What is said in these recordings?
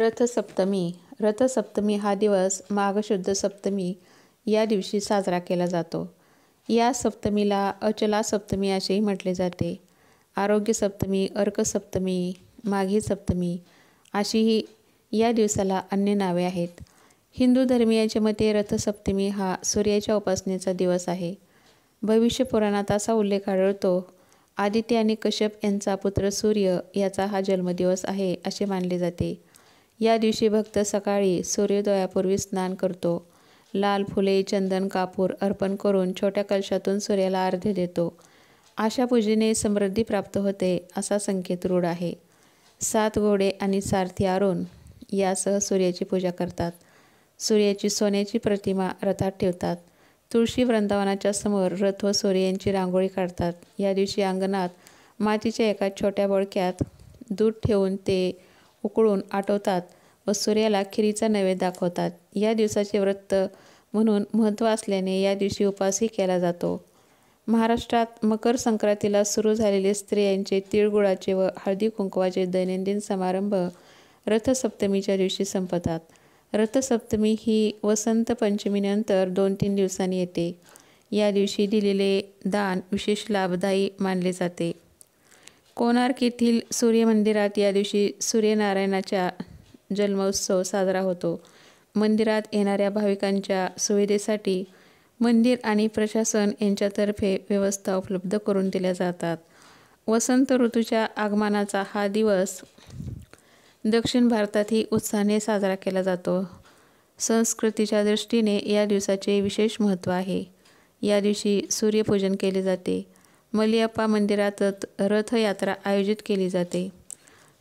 रथसप्तमी रथसप्तमी हा दिवस माघशुद्ध सप्तमी या दिवशी साजरा केला जातो या सप्तमीला अचला सप्तमी असेही म्हटले जाते आरोग्य सप्तमी अर्क सप्तमी माघी सप्तमी अशीही या दिवसाला अन्य नावे आहेत हिंदू धर्मीयांच्या मते रथसप्तमी हा सूर्याच्या उपासनेचा दिवस आहे भविष्य पुराणात असा उल्लेख आढळतो आदित्य आणि कश्यप यांचा पुत्र सूर्य याचा हा जन्मदिवस आहे असे मानले जाते या दिवशी भक्त सकाळी सूर्योदयापूर्वी स्नान करतो लाल फुले चंदन कापूर अर्पण करून छोट्या कलशातून सूर्याला अर्ध्य देतो अशा पूजेने समृद्धी प्राप्त होते असा संकेत रूढ आहे सात घोडे आणि सारथी आरुण यासह सूर्याची पूजा करतात सूर्याची सोन्याची प्रतिमा रथात ठेवतात तुळशी वृंदावनाच्या समोर रथ व सूर्य यांची रांगोळी काढतात या दिवशी अंगणात मातीच्या एका छोट्या बोळक्यात दूध ठेवून ते उकळून आठवतात व सूर्याला खिरीचा नैवेद्य दाखवतात या दिवसाचे व्रत म्हणून महत्त्व असल्याने या दिवशी उपासही केला जातो महाराष्ट्रात मकर संक्रांतीला सुरू झालेले स्त्रियांचे तिळगुळाचे व हळदी कुंकवाचे दैनंदिन समारंभ रथसप्तमीच्या दिवशी संपतात रथसप्तमी ही वसंत पंचमीनंतर दोन तीन दिवसांनी येते या दिवशी दिलेले दान विशेष लाभदायी मानले जाते कोणार्क येथील सूर्यमंदिरात या दिवशी सूर्यनारायणाच्या जन्मोत्सव साजरा होतो मंदिरात येणाऱ्या भाविकांच्या सुविधेसाठी मंदिर आणि प्रशासन यांच्यातर्फे व्यवस्था उपलब्ध करून दिल्या जातात वसंत ऋतूच्या आगमनाचा हा दिवस दक्षिण भारतातही उत्साहाने साजरा केला जातो संस्कृतीच्या दृष्टीने या दिवसाचे विशेष महत्त्व आहे या दिवशी सूर्यपूजन केले जाते मलियप्पा मंदिरात रथयात्रा आयोजित केली जाते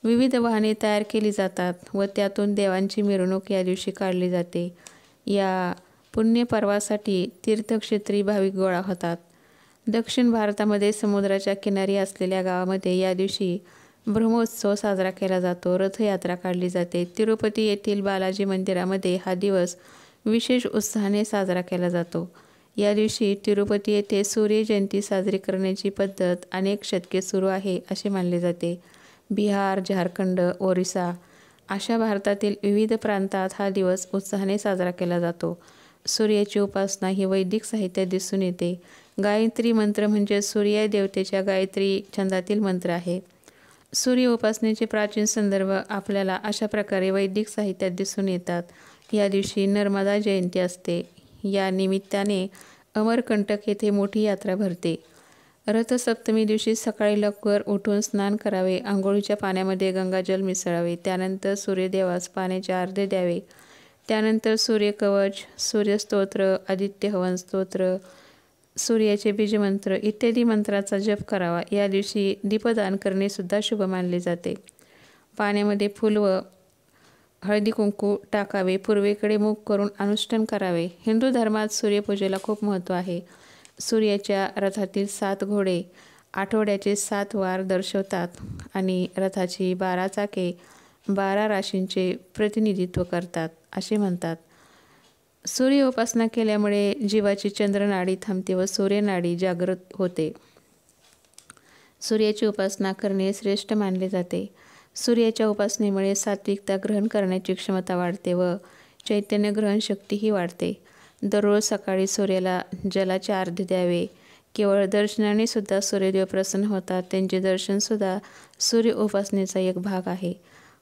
विविध वाहने तयार केली जातात व त्यातून देवांची मिरवणूक या दिवशी काढली जाते या पुण्यपर्वासाठी तीर्थक्षेत्री भाविक गोळा होतात दक्षिण भारतामध्ये समुद्राच्या किनारी असलेल्या गावामध्ये या दिवशी ब्रह्मोत्सव साजरा केला जातो रथयात्रा काढली जाते तिरुपती येथील बालाजी मंदिरामध्ये हा दिवस विशेष उत्साहाने साजरा केला जातो या दिवशी तिरुपती येथे सूर्य जयंती साजरी करण्याची पद्धत अनेक शतके सुरू आहे असे मानले जाते बिहार झारखंड ओरिसा अशा भारतातील विविध प्रांतात हा दिवस उत्साहाने साजरा केला जातो सूर्याची उपासना ही वैदिक साहित्यात दिसून येते गायत्री मंत्र म्हणजे सूर्य देवतेच्या गायत्री छंदातील मंत्र आहे सूर्य उपासनेचे प्राचीन संदर्भ आपल्याला अशा प्रकारे वैदिक साहित्यात दिसून येतात या दिवशी नर्मदा जयंती असते या निमित्ताने अमरकंटक येथे मोठी यात्रा भरते रथसप्तमी दिवशी सकाळी लवकर उठून स्नान करावे आंघोळीच्या पाण्यामध्ये गंगाजल मिसळावे त्यानंतर सूर्यदेवास पाण्याचे अर्धे द्यावे त्यानंतर सूर्यकवच सूर्यस्तोत्र आदित्य हवन स्तोत्र सूर्याचे बीजमंत्र इत्यादी मंत्राचा जप करावा या दिवशी दीपदान करणे सुद्धा शुभ मानले जाते पाण्यामध्ये फुल व हळदी कुंकू टाकावे पूर्वेकडे मुख करून अनुष्ठान करावे हिंदू धर्मात सूर्यपूजेला खूप महत्त्व आहे सूर्याच्या रथातील सात घोडे आठवड्याचे सात वार दर्शवतात आणि रथाची बारा चाके बारा राशींचे प्रतिनिधित्व करतात असे म्हणतात सूर्य उपासना केल्यामुळे जीवाची चंद्रनाडी थांबते व सूर्यनाडी जागृत होते सूर्याची उपासना करणे श्रेष्ठ मानले जाते सूर्याच्या उपासनेमुळे सात्विकता ग्रहण करण्याची क्षमता वाढते व चैतन्य ग्रहण शक्तीही वाढते दररोज सकाळी सूर्याला जलाचे अर्ध द्यावे केवळ दर्शनाने सुद्धा सूर्यदेव प्रसन्न होतात त्यांचे दर्शनसुद्धा सूर्य उपासनेचा एक भाग आहे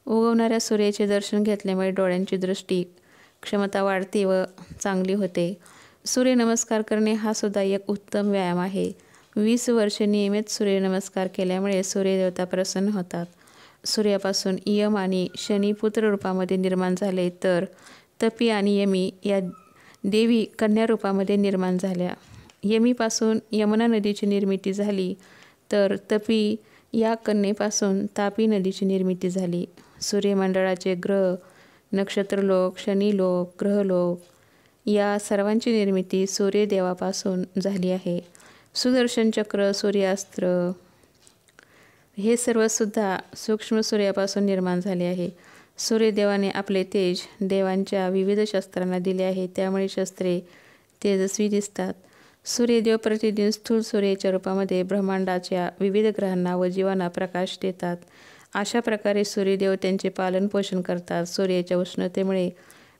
उगवणाऱ्या सूर्याचे दर्शन घेतल्यामुळे डोळ्यांची दृष्टी क्षमता वाढते व चांगली होते सूर्यनमस्कार करणे हा सुद्धा एक उत्तम व्यायाम आहे वीस वर्षे नियमित सूर्यनमस्कार केल्यामुळे सूर्यदेवता प्रसन्न होतात सूर्यापासून यम आणि शनी पुत्र रूपामध्ये निर्माण झाले तर तपी आणि यमी या देवी कन्या रूपामध्ये निर्माण झाल्या यमीपासून यमुना नदीची निर्मिती झाली तर तपी या कन्येपासून तापी नदीची निर्मिती झाली सूर्यमंडळाचे ग्रह नक्षत्रलोक शनीलोक ग्रहलोक या सर्वांची निर्मिती सूर्यदेवापासून झाली आहे सुदर्शन चक्र सूर्यास्त्र हे सर्वसुद्धा सूक्ष्म सूर्यापासून निर्माण झाले आहे सूर्यदेवाने आपले तेज देवांच्या विविध शस्त्रांना दिले आहे त्यामुळे शस्त्रे तेजस्वी दिसतात सूर्यदेव प्रतिदिन स्थूल सूर्याच्या रूपामध्ये ब्रह्मांडाच्या विविध ग्रहांना व जीवांना प्रकाश देतात अशा प्रकारे सूर्यदेव त्यांचे पालनपोषण करतात सूर्याच्या उष्णतेमुळे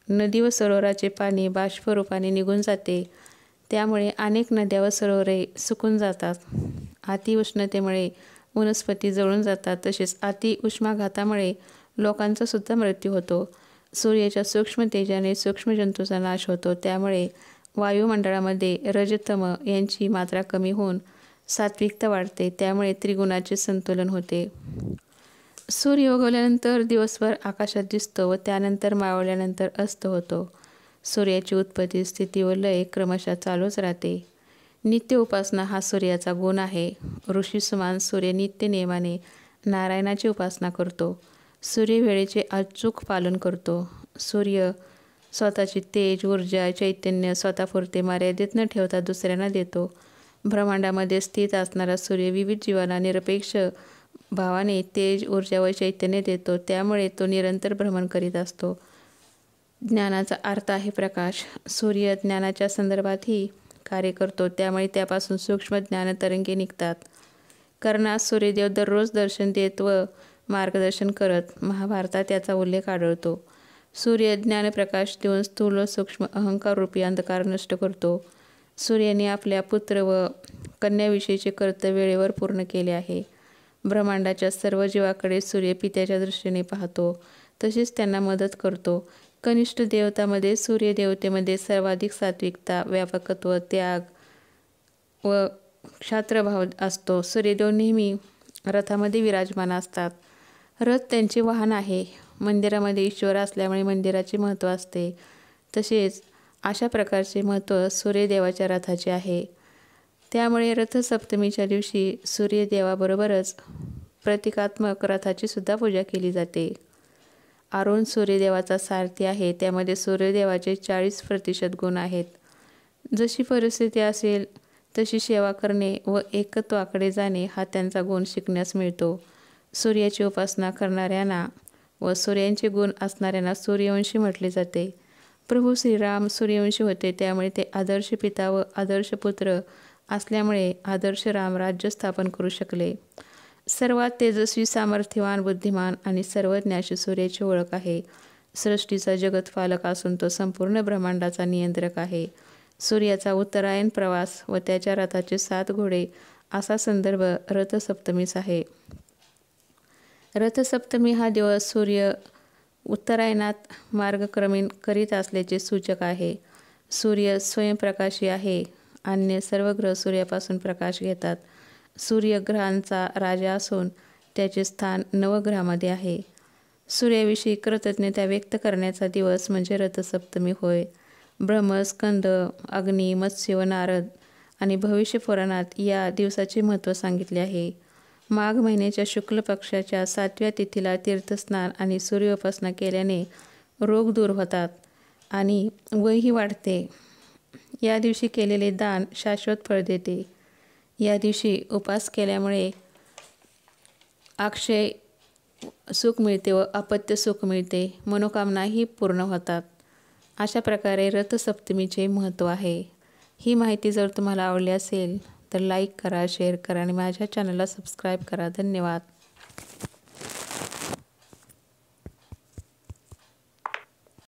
नदी व सरोवराचे पाणी बाष्परूपाने निघून जाते त्यामुळे अनेक नद्या व सरोवरे सुकून जातात अतिउष्णतेमुळे वनस्पती जळून जातात तसेच अति उष्माघातामुळे लोकांचासुद्धा मृत्यू होतो सूर्याच्या सूक्ष्म तेजाने सूक्ष्मजंतूचा नाश होतो त्यामुळे वायुमंडळामध्ये रजतम यांची मात्रा कमी होऊन सात्विकता वाढते त्यामुळे त्रिगुणाचे संतुलन होते सूर्य उगवल्यानंतर दिवसभर आकाशात दिसतो व त्यानंतर मावळल्यानंतर अस्त होतो सूर्याची उत्पत्ती स्थिती व लय क्रमशः चालूच राहते नित्य उपासना हा सूर्याचा गुण आहे ऋषी समान सूर्य नित्य नियमाने नारायणाची उपासना करतो सूर्य वेळेचे अचूक पालन करतो सूर्य स्वतःची तेज ऊर्जा चैतन्य स्वतःपुरते मर्यादित न ठेवता दुसऱ्यांना देतो ब्रह्मांडामध्ये स्थित असणारा सूर्य विविध जीवांना निरपेक्ष भावाने तेज ऊर्जा व चैतन्य देतो त्यामुळे तो निरंतर भ्रमण करीत असतो ज्ञानाचा अर्थ आहे प्रकाश सूर्य ज्ञानाच्या संदर्भातही कार्य करतो त्यामुळे त्यापासून सूक्ष्म ज्ञानतरंगे निघतात कर्णास सूर्यदेव दररोज दर्शन देत व मार्गदर्शन करत महाभारतात त्याचा उल्लेख आढळतो सूर्य ज्ञानप्रकाश देऊन स्थूल सूक्ष्म अहंकार रूपी अंधकार नष्ट करतो सूर्याने आपल्या पुत्र व कन्याविषयीचे कर्तव्य वेळेवर पूर्ण केले आहे ब्रह्मांडाच्या सर्व जीवाकडे सूर्य पित्याच्या दृष्टीने पाहतो तसेच त्यांना मदत करतो कनिष्ठ देवतामध्ये सूर्यदेवतेमध्ये सर्वाधिक सात्विकता व्यापकत्व त्याग व क्षात्रभाव असतो सूर्यदेव नेहमी रथामध्ये विराजमान असतात रथ त्यांचे वाहन आहे मंदिरामध्ये ईश्वर असल्यामुळे मंदिराचे महत्त्व असते तसेच अशा प्रकारचे महत्त्व सूर्यदेवाच्या रथाचे आहे त्यामुळे रथसप्तमीच्या दिवशी सूर्यदेवाबरोबरच प्रतिकात्मक रथाची सुद्धा पूजा केली जाते अरुण सूर्यदेवाचा सारथी आहे त्यामध्ये सूर्यदेवाचे चाळीस प्रतिशत गुण आहेत जशी परिस्थिती असेल तशी सेवा करणे व एकत्वाकडे जाणे हा त्यांचा गुण शिकण्यास मिळतो सूर्याची उपासना करणाऱ्यांना व सूर्यांचे गुण असणाऱ्यांना सूर्यवंशी म्हटले जाते प्रभू श्रीराम सूर्यवंशी होते त्यामुळे ते आदर्श पिता व आदर्श पुत्र असल्यामुळे आदर्श राम राज्य स्थापन करू शकले सर्वात तेजस्वी सामर्थ्यवान बुद्धिमान आणि सर्वज्ञाशी सूर्याची ओळख आहे सृष्टीचा जगत असून तो संपूर्ण ब्रह्मांडाचा नियंत्रक आहे सूर्याचा उत्तरायण प्रवास व त्याच्या रथाचे सात घोडे असा संदर्भ रथसप्तमीस आहे रथसप्तमी हा दिवस सूर्य उत्तरायणात मार्गक्रमीण करीत असल्याचे सूचक आहे सूर्य स्वयंप्रकाशी आहे अन्य सर्व ग्रह सूर्यापासून प्रकाश घेतात सूर्यग्रहांचा राजा असून त्याचे स्थान नवग्रहामध्ये आहे सूर्याविषयी कृतज्ञता व्यक्त करण्याचा दिवस म्हणजे रथसप्तमी होय ब्रह्मस्कंद अग्नी मत्स्य व नारद आणि भविष्य पुराणात या दिवसाचे महत्त्व सांगितले आहे माघ महिन्याच्या शुक्ल पक्षाच्या सातव्या तिथीला तीर्थस्नान आणि सूर्योपासना केल्याने रोग दूर होतात आणि वयही वाढते या दिवशी केलेले दान शाश्वत फळ देते या दिवशी उपास केल्यामुळे अक्षय सुख मिळते व अपत्य सुख मिळते मनोकामनाही पूर्ण होतात अशा प्रकारे रथसप्तमीचे महत्त्व आहे ही माहिती जर तुम्हाला आवडली असेल तर लाईक करा शेअर करा आणि माझ्या चॅनलला सबस्क्राईब करा धन्यवाद